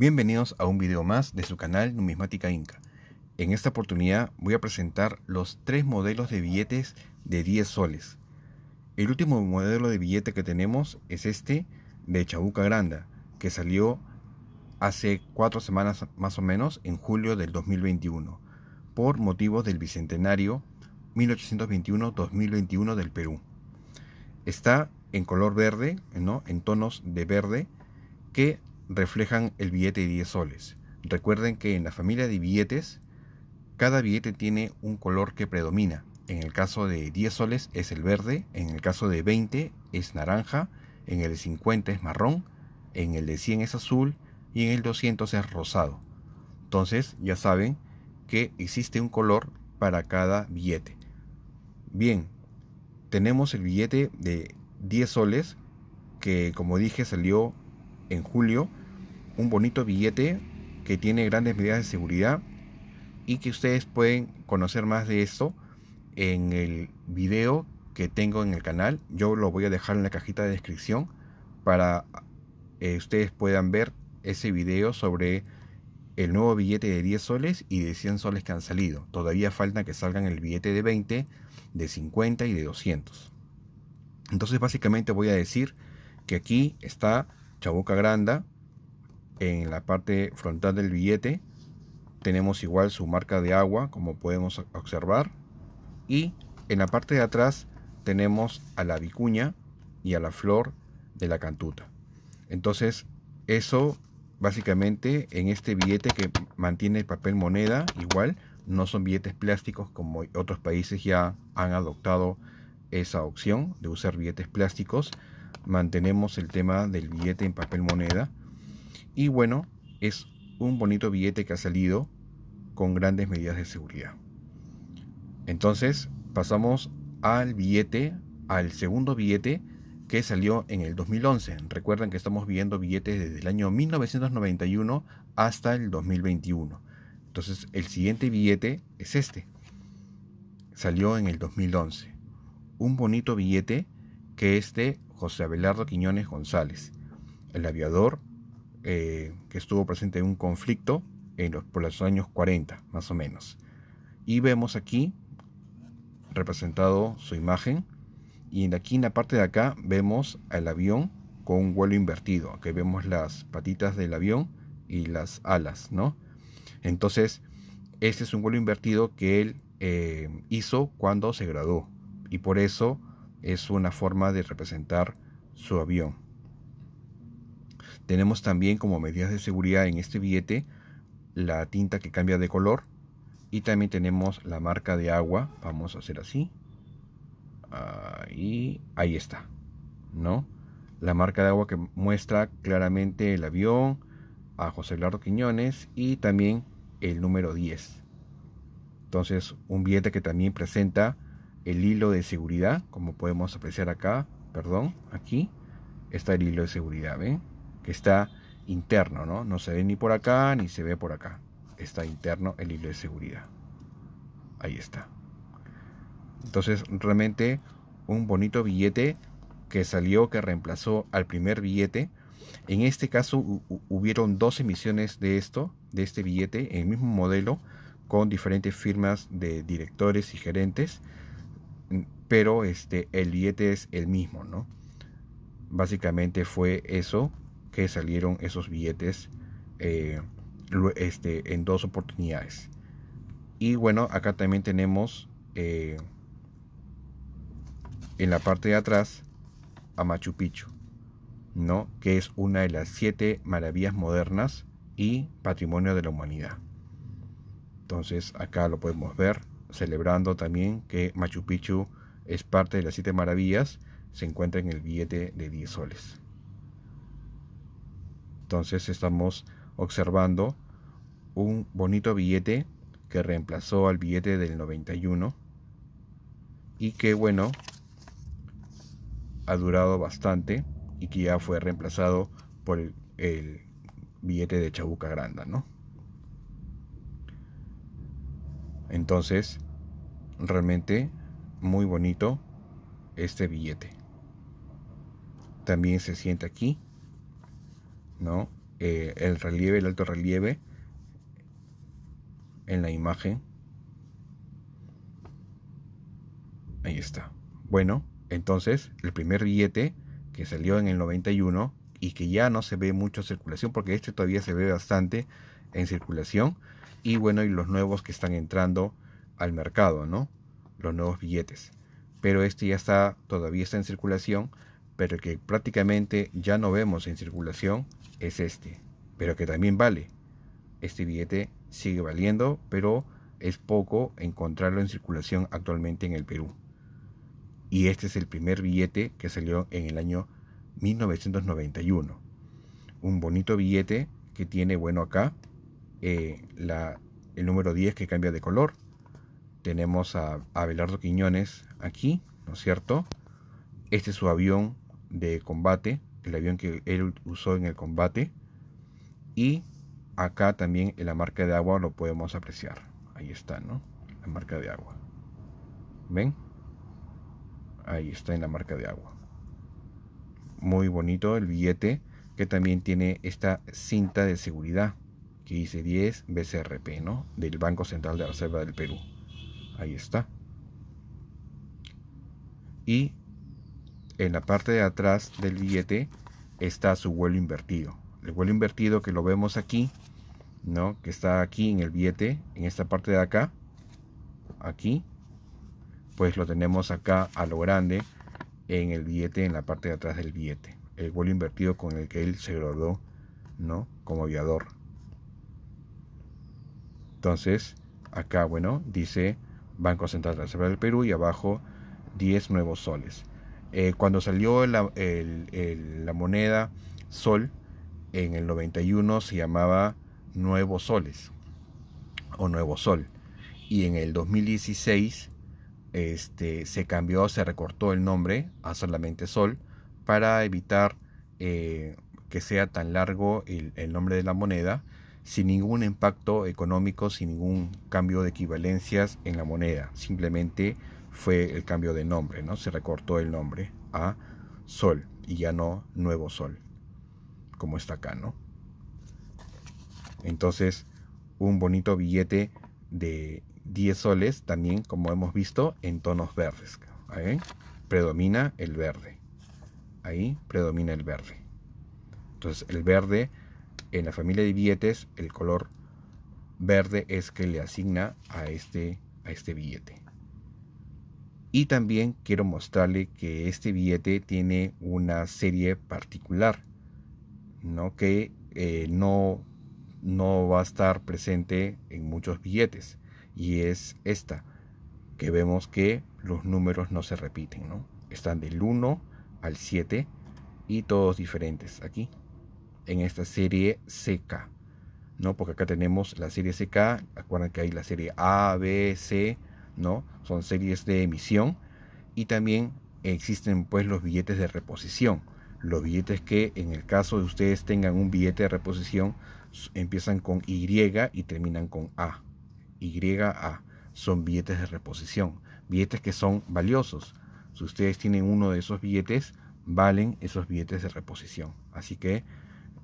Bienvenidos a un video más de su canal Numismática Inca. En esta oportunidad voy a presentar los tres modelos de billetes de 10 soles. El último modelo de billete que tenemos es este de Chabuca Granda, que salió hace cuatro semanas más o menos en julio del 2021, por motivos del Bicentenario 1821-2021 del Perú. Está en color verde, ¿no? en tonos de verde, que reflejan el billete de 10 soles. Recuerden que en la familia de billetes, cada billete tiene un color que predomina. En el caso de 10 soles es el verde, en el caso de 20 es naranja, en el de 50 es marrón, en el de 100 es azul y en el 200 es rosado. Entonces ya saben que existe un color para cada billete. Bien, tenemos el billete de 10 soles que como dije salió en julio un bonito billete que tiene grandes medidas de seguridad y que ustedes pueden conocer más de esto en el video que tengo en el canal. Yo lo voy a dejar en la cajita de descripción para eh, ustedes puedan ver ese video sobre el nuevo billete de 10 soles y de 100 soles que han salido. Todavía falta que salgan el billete de 20, de 50 y de 200. Entonces básicamente voy a decir que aquí está Chabuca Granda, en la parte frontal del billete tenemos igual su marca de agua como podemos observar y en la parte de atrás tenemos a la vicuña y a la flor de la cantuta entonces eso básicamente en este billete que mantiene el papel moneda igual no son billetes plásticos como otros países ya han adoptado esa opción de usar billetes plásticos mantenemos el tema del billete en papel moneda y bueno, es un bonito billete que ha salido con grandes medidas de seguridad. Entonces, pasamos al billete, al segundo billete que salió en el 2011. Recuerden que estamos viendo billetes desde el año 1991 hasta el 2021. Entonces, el siguiente billete es este. Salió en el 2011. Un bonito billete que es de José Abelardo Quiñones González, el aviador eh, que estuvo presente en un conflicto en los, por los años 40, más o menos. Y vemos aquí representado su imagen. Y aquí en la parte de acá vemos al avión con un vuelo invertido. que vemos las patitas del avión y las alas, ¿no? Entonces, este es un vuelo invertido que él eh, hizo cuando se graduó. Y por eso es una forma de representar su avión. Tenemos también como medidas de seguridad en este billete la tinta que cambia de color y también tenemos la marca de agua. Vamos a hacer así. Ahí, ahí está, ¿no? La marca de agua que muestra claramente el avión a José Eduardo Quiñones y también el número 10. Entonces, un billete que también presenta el hilo de seguridad, como podemos apreciar acá, perdón, aquí está el hilo de seguridad, ¿ven? que está interno, ¿no? se ve ni por acá ni se ve por acá. Está interno el hilo de seguridad. Ahí está. Entonces, realmente un bonito billete que salió, que reemplazó al primer billete. En este caso hubieron dos emisiones de esto, de este billete, en el mismo modelo, con diferentes firmas de directores y gerentes, pero este, el billete es el mismo, ¿no? Básicamente fue eso que salieron esos billetes eh, este, en dos oportunidades. Y bueno, acá también tenemos eh, en la parte de atrás a Machu Picchu, ¿no? que es una de las siete maravillas modernas y patrimonio de la humanidad. Entonces acá lo podemos ver celebrando también que Machu Picchu es parte de las siete maravillas, se encuentra en el billete de 10 soles. Entonces estamos observando un bonito billete que reemplazó al billete del 91 y que bueno ha durado bastante y que ya fue reemplazado por el, billete de Chabuca Granda, ¿no? Entonces, realmente muy bonito este billete. También se siente aquí ¿no? Eh, el relieve, el alto relieve en la imagen. Ahí está. Bueno, entonces el primer billete que salió en el 91 y que ya no se ve mucho circulación, porque este todavía se ve bastante en circulación. Y bueno, y los nuevos que están entrando al mercado, ¿no? Los nuevos billetes. Pero este ya está, todavía está en circulación pero que prácticamente ya no vemos en circulación, es este, pero que también vale. Este billete sigue valiendo, pero es poco encontrarlo en circulación actualmente en el Perú. Y este es el primer billete que salió en el año 1991. Un bonito billete que tiene, bueno, acá eh, el número 10 que cambia de color. Tenemos a Abelardo Quiñones aquí, ¿no es cierto? Este es su avión de combate, el avión que él usó en el combate. Y acá también en la marca de agua lo podemos apreciar. Ahí está, ¿no? La marca de agua. ¿Ven? Ahí está en la marca de agua. Muy bonito el billete que también tiene esta cinta de seguridad que dice 10 BCRP, ¿no? Del Banco Central de Reserva del Perú. Ahí está. Y en la parte de atrás del billete está su vuelo invertido. El vuelo invertido que lo vemos aquí, ¿no? Que está aquí en el billete, en esta parte de acá, aquí, pues lo tenemos acá a lo grande en el billete, en la parte de atrás del billete. El vuelo invertido con el que él se rodó, ¿no? Como aviador. Entonces, acá, bueno, dice Banco Central Reserva del Perú y abajo 10 nuevos soles. Eh, cuando salió la, moneda sol en el 91 se llamaba Nuevo Soles o Nuevo Sol. Y en el 2016 este, se cambió, se recortó el nombre a solamente Sol para evitar eh, que sea tan largo el, el nombre de la moneda sin ningún impacto económico, sin ningún cambio de equivalencias en la moneda. Simplemente fue el cambio de nombre, ¿no? Se recortó el nombre a Sol y ya no Nuevo Sol, como está acá, ¿no? Entonces, un bonito billete de 10 soles también, como hemos visto, en tonos verdes. ¿eh? Predomina el verde. Ahí predomina el verde. Entonces, el verde en la familia de billetes, el color verde es que le asigna a este, a este billete. Y también quiero mostrarle que este billete tiene una serie particular, ¿no? que eh, no, no va a estar presente en muchos billetes. Y es esta, que vemos que los números no se repiten, ¿no? están del 1 al 7 y todos diferentes aquí en esta serie CK. ¿no? Porque acá tenemos la serie CK, acuérdense que hay la serie A, B, C, son series de emisión y también existen pues los billetes de reposición. Los billetes que en el caso de ustedes tengan un billete de reposición empiezan con Y y terminan con A. Y, A son billetes de reposición, billetes que son valiosos. Si ustedes tienen uno de esos billetes, valen esos billetes de reposición. Así que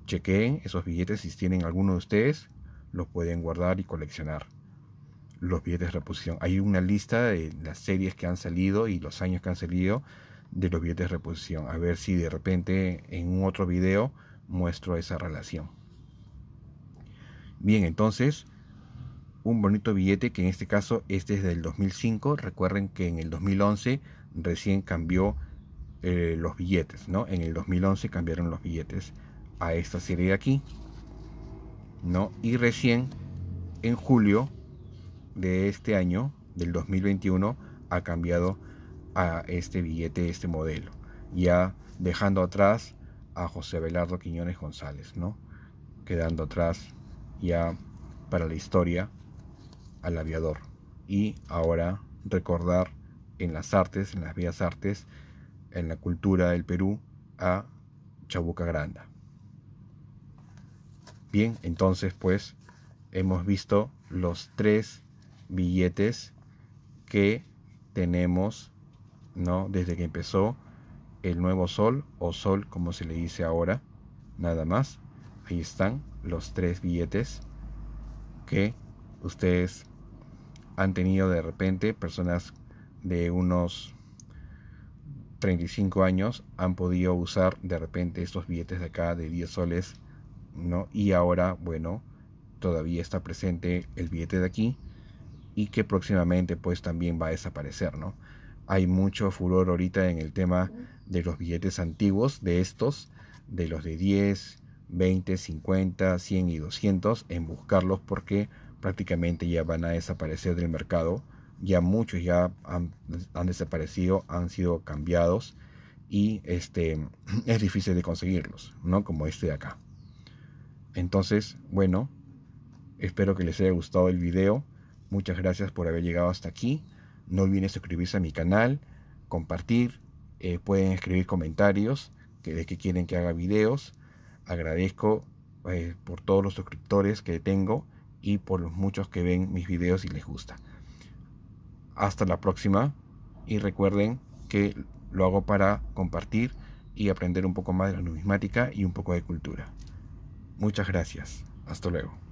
chequeen esos billetes si tienen alguno de ustedes, los pueden guardar y coleccionar los billetes de reposición. Hay una lista de las series que han salido y los años que han salido de los billetes de reposición. A ver si de repente en un otro video muestro esa relación. Bien, entonces, un bonito billete que en este caso es desde el 2005. Recuerden que en el 2011 recién cambió eh, los billetes, ¿no? En el 2011 cambiaron los billetes a esta serie de aquí, ¿no? Y recién en julio de este año, del 2021, ha cambiado a este billete, este modelo, ya dejando atrás a José Belardo Quiñones González, ¿no? Quedando atrás ya para la historia al aviador. Y ahora recordar en las artes, en las bellas artes, en la cultura del Perú a Chabuca Granda. Bien, entonces pues hemos visto los tres billetes que tenemos, ¿no? Desde que empezó el nuevo sol o sol como se le dice ahora, nada más. Ahí están los tres billetes que ustedes han tenido de repente, personas de unos 35 años han podido usar de repente estos billetes de acá de 10 soles, ¿no? Y ahora, bueno, todavía está presente el billete de aquí y que próximamente pues también va a desaparecer, ¿no? Hay mucho furor ahorita en el tema de los billetes antiguos, de estos, de los de 10, 20, 50, 100 y 200, en buscarlos porque prácticamente ya van a desaparecer del mercado. Ya muchos ya han, desaparecido, han sido cambiados y este, es difícil de conseguirlos, ¿no? Como este de acá. Entonces, bueno, espero que les haya gustado el video. Muchas gracias por haber llegado hasta aquí. No olviden suscribirse a mi canal, compartir, eh, pueden escribir comentarios que, de que quieren que haga videos. Agradezco eh, por todos los suscriptores que tengo y por los muchos que ven mis videos y les gusta. Hasta la próxima y recuerden que lo hago para compartir y aprender un poco más de la numismática y un poco de cultura. Muchas gracias. Hasta luego.